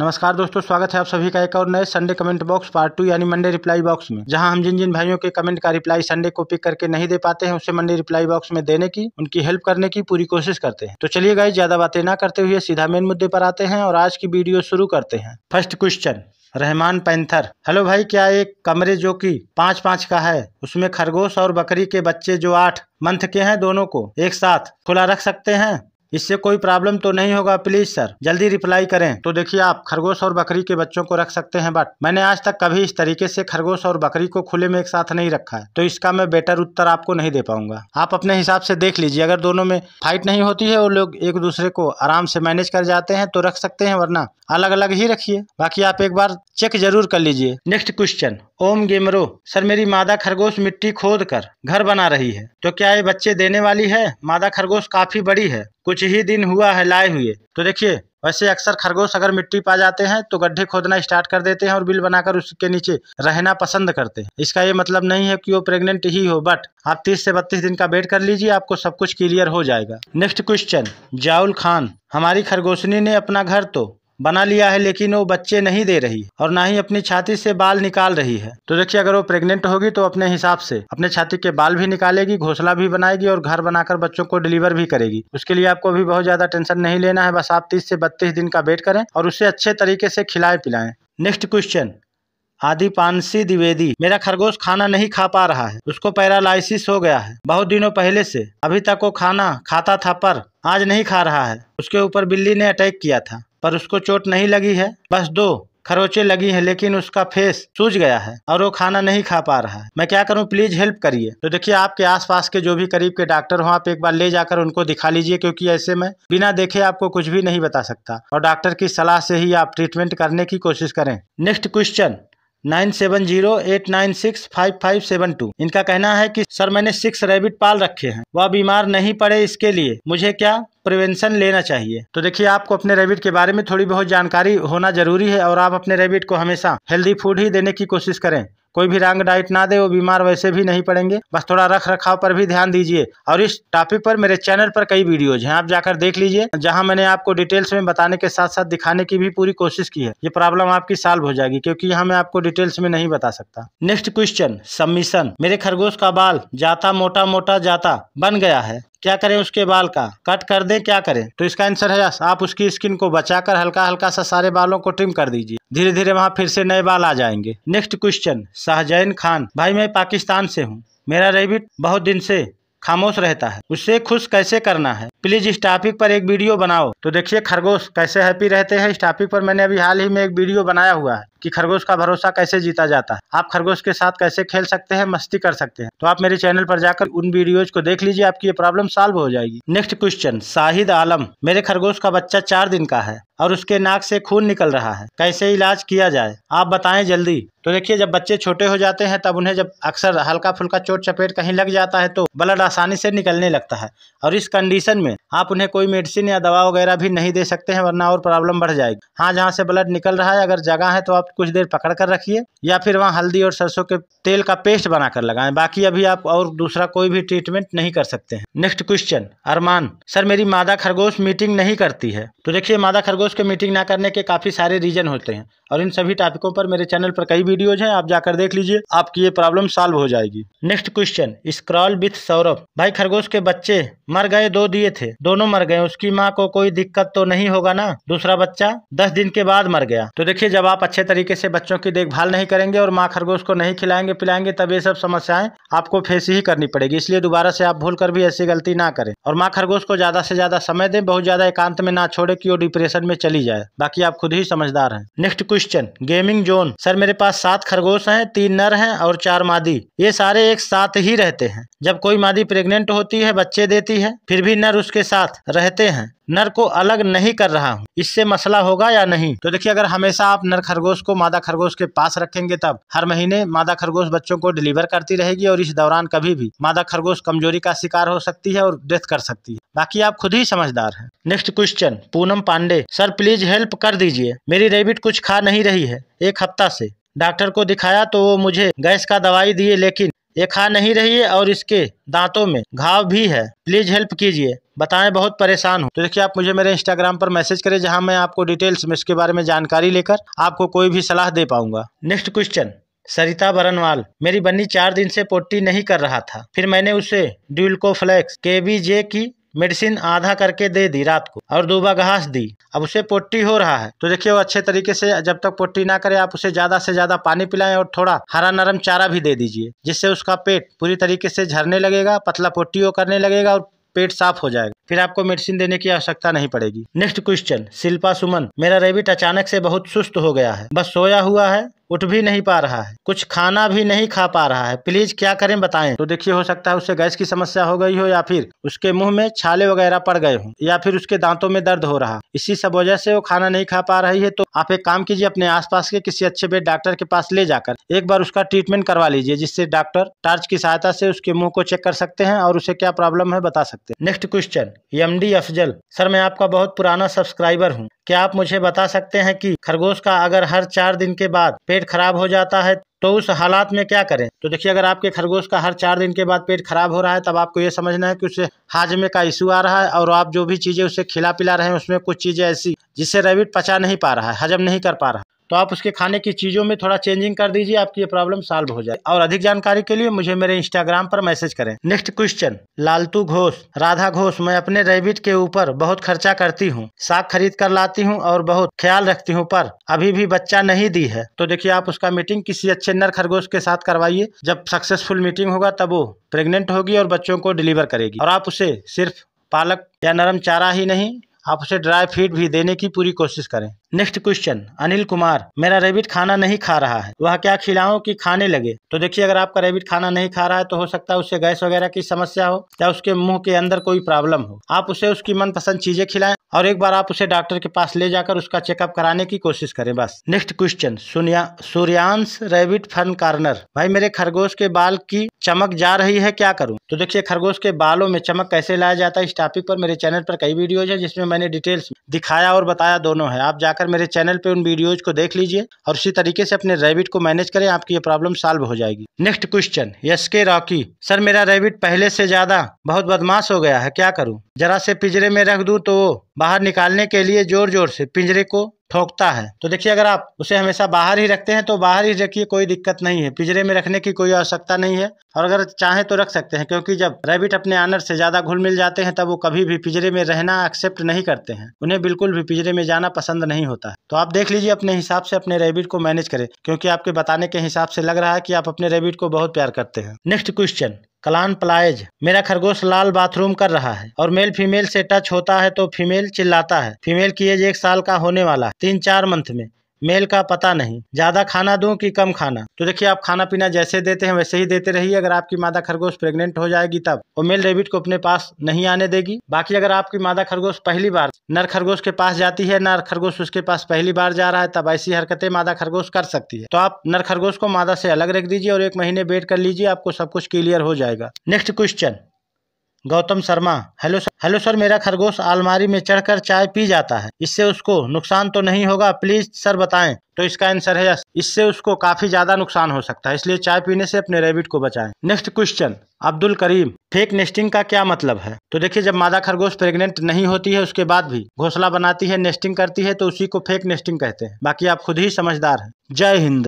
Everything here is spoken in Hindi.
नमस्कार दोस्तों स्वागत है आप सभी का एक और नए Sunday comment box part two यानी मंडे रिप्लाई बॉक्स में जहां हम जिन जिन भाइयों के कमेंट का रिप्लाई संडे को पिक करके नहीं दे पाते हैं उसे मंडे रिप्लाई बॉक्स में देने की उनकी हेल्प करने की पूरी कोशिश करते हैं तो चलिए गाइज ज्यादा बातें ना करते हुए सीधा मेन मुद्दे पर आते हैं और आज की वीडियो शुरू करते हैं first question Rehman panther hello भाई क्या एक कमरे जो की पाँच पाँच का है उसमें खरगोश और बकरी के बच्चे जो आठ मंथ के हैं दोनों को एक साथ खुला रख सकते हैं इससे कोई प्रॉब्लम तो नहीं होगा प्लीज सर जल्दी रिप्लाई करें तो देखिए आप खरगोश और बकरी के बच्चों को रख सकते हैं बट मैंने आज तक कभी इस तरीके से खरगोश और बकरी को खुले में एक साथ नहीं रखा है तो इसका मैं बेटर उत्तर आपको नहीं दे पाऊंगा आप अपने हिसाब से देख लीजिए अगर दोनों में फाइट नहीं होती है और लोग एक दूसरे को आराम से मैनेज कर जाते हैं तो रख सकते हैं वरना अलग अलग ही रखिए बाकी आप एक बार चेक जरूर कर लीजिए नेक्स्ट क्वेश्चन ओम गेमरो सर मेरी मादा खरगोश मिट्टी खोद कर घर बना रही है तो क्या ये बच्चे देने वाली है मादा खरगोश काफी बड़ी है कुछ ही दिन हुआ है लाए हुए तो देखिए वैसे अक्सर खरगोश अगर मिट्टी पा जाते हैं तो गड्ढे खोदना स्टार्ट कर देते हैं और बिल बनाकर उसके नीचे रहना पसंद करते हैं इसका ये मतलब नहीं है कि वो प्रेग्नेंट ही हो बट आप 30 से 32 दिन का वेट कर लीजिए आपको सब कुछ क्लियर हो जाएगा नेक्स्ट क्वेश्चन जाउल खान हमारी खरगोशनी ने अपना घर तो बना लिया है लेकिन वो बच्चे नहीं दे रही और ना ही अपनी छाती से बाल निकाल रही है तो देखिए अगर वो प्रेग्नेंट होगी तो अपने हिसाब से अपने छाती के बाल भी निकालेगी घोसला भी बनाएगी और घर बनाकर बच्चों को डिलीवर भी करेगी उसके लिए आपको भी बहुत ज्यादा टेंशन नहीं लेना है बस आप तीस से बत्तीस दिन का वेट करें और उसे अच्छे तरीके से खिलाएं पिलाएं नेक्स्ट क्वेश्चन आदिपानसी द्विवेदी मेरा खरगोश खाना नहीं खा पा रहा है उसको पैरालाइसिस हो गया है बहुत दिनों पहले से अभी तक वो खाना खाता था पर आज नहीं खा रहा है उसके ऊपर बिल्ली ने अटैक किया था पर उसको चोट नहीं लगी है बस दो खरोचे लगी है लेकिन उसका फेस सूज गया है और वो खाना नहीं खा पा रहा है मैं क्या करूं प्लीज हेल्प करिए तो देखिए आपके आसपास के जो भी करीब के डॉक्टर हो आप एक बार ले जाकर उनको दिखा लीजिए क्योंकि ऐसे में बिना देखे आपको कुछ भी नहीं बता सकता और डॉक्टर की सलाह से ही आप ट्रीटमेंट करने की कोशिश करें next question nine seven zero eight nine six five five seven two इनका कहना है कि सर मैंने सिक्स रैबिट पाल रखे हैं वह बीमार नहीं पड़े इसके लिए मुझे क्या प्रिवेंशन लेना चाहिए तो देखिए आपको अपने रेबिट के बारे में थोड़ी बहुत जानकारी होना जरूरी है और आप अपने रेबिट को हमेशा हेल्दी फूड ही देने की कोशिश करें कोई भी रंग डाइट ना दे वो बीमार वैसे भी नहीं पड़ेंगे बस थोड़ा रख रखाव पर भी ध्यान दीजिए और इस टॉपिक पर मेरे चैनल पर कई वीडियोज हैं आप जाकर देख लीजिए जहां मैंने आपको डिटेल्स में बताने के साथ साथ दिखाने की भी पूरी कोशिश की है ये प्रॉब्लम आपकी सॉल्व हो जाएगी क्योंकि यहाँ मैं आपको डिटेल्स में नहीं बता सकता नेक्स्ट क्वेश्चन सबमिशन मेरे खरगोश का बाल जाता मोटा मोटा जाता बन गया है क्या करें उसके बाल का कट कर दें क्या करें तो इसका आंसर है आप उसकी स्किन को बचाकर हल्का हल्का सा सारे बालों को ट्रिम कर दीजिए धीरे धीरे वहाँ फिर से नए बाल आ जाएंगे नेक्स्ट क्वेश्चन शाहजैन खान भाई मैं पाकिस्तान से हूँ मेरा रेबिट बहुत दिन से खामोश रहता है उससे खुश कैसे करना है प्लीज इस टॉपिक पर एक वीडियो बनाओ तो देखिए खरगोश कैसे हैप्पी रहते हैं इस टॉपिक पर मैंने अभी हाल ही में एक वीडियो बनाया हुआ है कि खरगोश का भरोसा कैसे जीता जाता है आप खरगोश के साथ कैसे खेल सकते हैं मस्ती कर सकते हैं तो आप मेरे चैनल पर जाकर उन वीडियोज को देख लीजिए आपकी ये प्रॉब्लम सॉल्व हो जाएगी नेक्स्ट क्वेश्चन शाहिद आलम मेरे खरगोश का बच्चा चार दिन का है और उसके नाक से खून निकल रहा है कैसे इलाज किया जाए आप बताएं जल्दी तो देखिए जब बच्चे छोटे हो जाते हैं तब उन्हें जब अक्सर हल्का फुल्का चोट चपेट कहीं लग जाता है तो ब्लड आसानी से निकलने लगता है और इस कंडीशन में आप उन्हें कोई मेडिसिन या दवा वगैरह भी नहीं दे सकते हैं वरना और प्रॉब्लम बढ़ जाएगी हाँ जहाँ से ब्लड निकल रहा है अगर जगह है तो आप कुछ देर पकड़ कर रखिए या फिर वहाँ हल्दी और सरसों के तेल का पेस्ट बनाकर लगाएं बाकी अभी आप और दूसरा कोई भी ट्रीटमेंट नहीं कर सकते हैं नेक्स्ट क्वेश्चन अरमान सर मेरी मादा खरगोश मीटिंग नहीं करती है तो देखिए मादा खरगोश के मीटिंग ना करने के काफी सारे रीजन होते हैं और इन सभी टॉपिकों पर मेरे चैनल पर कई वीडियोज हैं आप जाकर देख लीजिए आपकी ये प्रॉब्लम सॉल्व हो जाएगी next question scroll with Saurabh भाई खरगोश के बच्चे मर गए दो दिए थे दोनों मर गए उसकी माँ को कोई दिक्कत तो नहीं होगा ना दूसरा बच्चा दस दिन के बाद मर गया तो देखिए जब आप अच्छे तरीके तरीके से बच्चों की देखभाल नहीं करेंगे और माँ खरगोश को नहीं खिलाएंगे पिलाएंगे तब ये सब समस्याएं आपको फेस ही करनी पड़ेगी इसलिए दोबारा से आप भूल कर भी ऐसी गलती ना करें और माँ खरगोश को ज्यादा से ज्यादा समय दें बहुत ज्यादा एकांत में ना छोड़े कि वो डिप्रेशन में चली जाए बाकी आप खुद ही समझदार है next question gaming zone sir मेरे पास सात खरगोश है तीन नर है और चार मादी ये सारे एक साथ ही रहते हैं जब कोई मादी प्रेगनेंट होती है बच्चे देती है फिर भी नर उसके साथ रहते हैं नर को अलग नहीं कर रहा हूँ इससे मसला होगा या नहीं तो देखिए अगर हमेशा आप नर खरगोश को मादा खरगोश के पास रखेंगे तब हर महीने मादा खरगोश बच्चों को डिलीवर करती रहेगी और इस दौरान कभी भी मादा खरगोश कमजोरी का शिकार हो सकती है और डेथ कर सकती है बाकी आप खुद ही समझदार है next question Poonam Pandey sir please help कर दीजिए मेरी रेबिट कुछ खा नहीं रही है एक हफ्ता से डॉक्टर को दिखाया तो वो मुझे गैस का दवाई दिए लेकिन ये खा नहीं रही है और इसके दांतों में घाव भी है प्लीज हेल्प कीजिए बताएं बहुत परेशान हूँ तो देखिए आप मुझे मेरे इंस्टाग्राम पर मैसेज करें जहाँ मैं आपको डिटेल्स में इसके बारे में जानकारी लेकर आपको कोई भी सलाह दे पाऊंगा नेक्स्ट क्वेश्चन सरिता बरनवाल मेरी बन्नी चार दिन से पोटी नहीं कर रहा था फिर मैंने उसे ड्यूलको फ्लैक्स के बी जे की मेडिसिन आधा करके दे दी रात को और दूबा घास दी अब उसे पोटी हो रहा है तो देखिए वो अच्छे तरीके से जब तक पोटी ना करे आप उसे ज्यादा से ज्यादा पानी पिलाएं और थोड़ा हरा नरम चारा भी दे दीजिए जिससे उसका पेट पूरी तरीके से झरने लगेगा पतला पोटी करने लगेगा और पेट साफ हो जाएगा फिर आपको मेडिसिन देने की आवश्यकता नहीं पड़ेगी नेक्स्ट क्वेश्चन शिल्पा सुमन मेरा रेबिट अचानक से बहुत सुस्त हो गया है बस सोया हुआ है उठ भी नहीं पा रहा है कुछ खाना भी नहीं खा पा रहा है प्लीज क्या करें बताएं तो देखिए हो सकता है उससे गैस की समस्या हो गई हो या फिर उसके मुंह में छाले वगैरह पड़ गए हों या फिर उसके दांतों में दर्द हो रहा इसी सब वजह से वो खाना नहीं खा पा रही है तो आप एक काम कीजिए अपने आसपास के किसी अच्छे बेड डॉक्टर के पास ले जाकर एक बार उसका ट्रीटमेंट करवा लीजिए जिससे डॉक्टर टार्च की सहायता से उसके मुँह को चेक कर सकते हैं और उसे क्या प्रॉब्लम है बता सकते हैं next question M D Afzal sir मैं आपका बहुत पुराना सब्सक्राइबर हूँ क्या आप मुझे बता सकते हैं कि खरगोश का अगर हर चार दिन के बाद पेट खराब हो जाता है तो उस हालात में क्या करें तो देखिए अगर आपके खरगोश का हर चार दिन के बाद पेट खराब हो रहा है तब आपको ये समझना है कि उसे हाजमे का इशू आ रहा है और आप जो भी चीज़ें उसे खिला पिला रहे हैं उसमें कुछ चीज़ें ऐसी जिससे रेबिट पचा नहीं पा रहा है हजम नहीं कर पा रहा तो आप उसके खाने की चीज़ों में थोड़ा चेंजिंग कर दीजिए आपकी ये प्रॉब्लम सॉल्व हो जाए और अधिक जानकारी के लिए मुझे मेरे इंस्टाग्राम पर मैसेज करें नेक्स्ट क्वेश्चन लालतू घोष राधा घोष मैं अपने रेबिट के ऊपर बहुत खर्चा करती हूँ साग खरीद कर लाती हूँ और बहुत ख्याल रखती हूँ पर अभी भी बच्चा नहीं दी है तो देखिए आप उसका मीटिंग किसी अच्छे नर खरगोश के साथ करवाइए जब सक्सेसफुल मीटिंग होगा तब वो प्रेगनेंट होगी और बच्चों को डिलीवर करेगी और आप उसे सिर्फ पालक या नरम चारा ही नहीं आप उसे ड्राई फीड भी देने की पूरी कोशिश करें नेक्स्ट क्वेश्चन अनिल कुमार मेरा रेबिट खाना नहीं खा रहा है वह क्या खिलाऊं कि खाने लगे तो देखिए अगर आपका रेबिट खाना नहीं खा रहा है तो हो सकता है उससे गैस वगैरह की समस्या हो या उसके मुंह के अंदर कोई प्रॉब्लम हो आप उसे उसकी मनपसंद चीजें खिलाएं और एक बार आप उसे डॉक्टर के पास ले जाकर उसका चेकअप कराने की कोशिश करें बस next question Suryansh rabbit fun corner भाई मेरे खरगोश के बाल की चमक जा रही है क्या करूं तो देखिए खरगोश के बालों में चमक कैसे लाया जाता है इस टॉपिक पर मेरे चैनल पर कई वीडियोज है जिसमें मैंने डिटेल्स दिखाया और बताया दोनों है आप जाकर जाकर मेरे चैनल पे उन वीडियोज को देख लीजिए और उसी तरीके से अपने रेबिट को मैनेज करें आपकी ये प्रॉब्लम सॉल्व हो जाएगी next question yes K Rocky sir मेरा रेबिट पहले से ज्यादा बहुत बदमाश हो गया है क्या करूँ जरा से पिंजरे में रख दूँ तो बाहर निकालने के लिए जोर जोर से पिंजरे को ठोकता है तो देखिए अगर आप उसे हमेशा बाहर ही रखते हैं तो बाहर ही रखिए कोई दिक्कत नहीं है पिंजरे में रखने की कोई आवश्यकता नहीं है और अगर चाहे तो रख सकते हैं क्योंकि जब रैबिट अपने आनर से ज्यादा घुल मिल जाते हैं तब वो कभी भी पिंजरे में रहना एक्सेप्ट नहीं करते हैं उन्हें बिल्कुल भी पिंजरे में जाना पसंद नहीं होता है तो आप देख लीजिए अपने हिसाब से अपने रेबिट को मैनेज करें क्योंकि आपके बताने के हिसाब से लग रहा है कि आप अपने रेबिट को बहुत प्यार करते हैं नेक्स्ट क्वेश्चन कलान प्लाइज मेरा खरगोश लाल बाथरूम कर रहा है और मेल फीमेल से टच होता है तो फीमेल चिल्लाता है फीमेल की एज एक साल का होने वाला है तीन चार मंथ में मेल का पता नहीं ज़्यादा खाना दूं कि कम खाना तो देखिए आप खाना पीना जैसे देते हैं वैसे ही देते रहिए अगर आपकी मादा खरगोश प्रेग्नेंट हो जाएगी तब वो मेल रेबिट को अपने पास नहीं आने देगी बाकी अगर आपकी मादा खरगोश पहली बार नर खरगोश के पास जाती है नर खरगोश उसके पास पहली बार जा रहा है तब ऐसी हरकतें मादा खरगोश कर सकती है तो आप नर खरगोश को मादा से अलग रख दीजिए और एक महीने वेट कर लीजिए आपको सब कुछ क्लियर हो जाएगा next question Gautam Sharma hello sir hello sir मेरा खरगोश आलमारी में चढ़कर चाय पी जाता है इससे उसको नुकसान तो नहीं होगा प्लीज सर बताएं तो इसका आंसर है यस इससे उसको काफी ज्यादा नुकसान हो सकता है इसलिए चाय पीने से अपने रेबिट को बचाएं next question Abdul Karim fake nesting का क्या मतलब है तो देखिए जब मादा खरगोश प्रेग्नेंट नहीं होती है उसके बाद भी घोसला बनाती है नेस्टिंग करती है तो उसी को फेक नेस्टिंग कहते हैं बाकी आप खुद ही समझदार हैं जय हिंद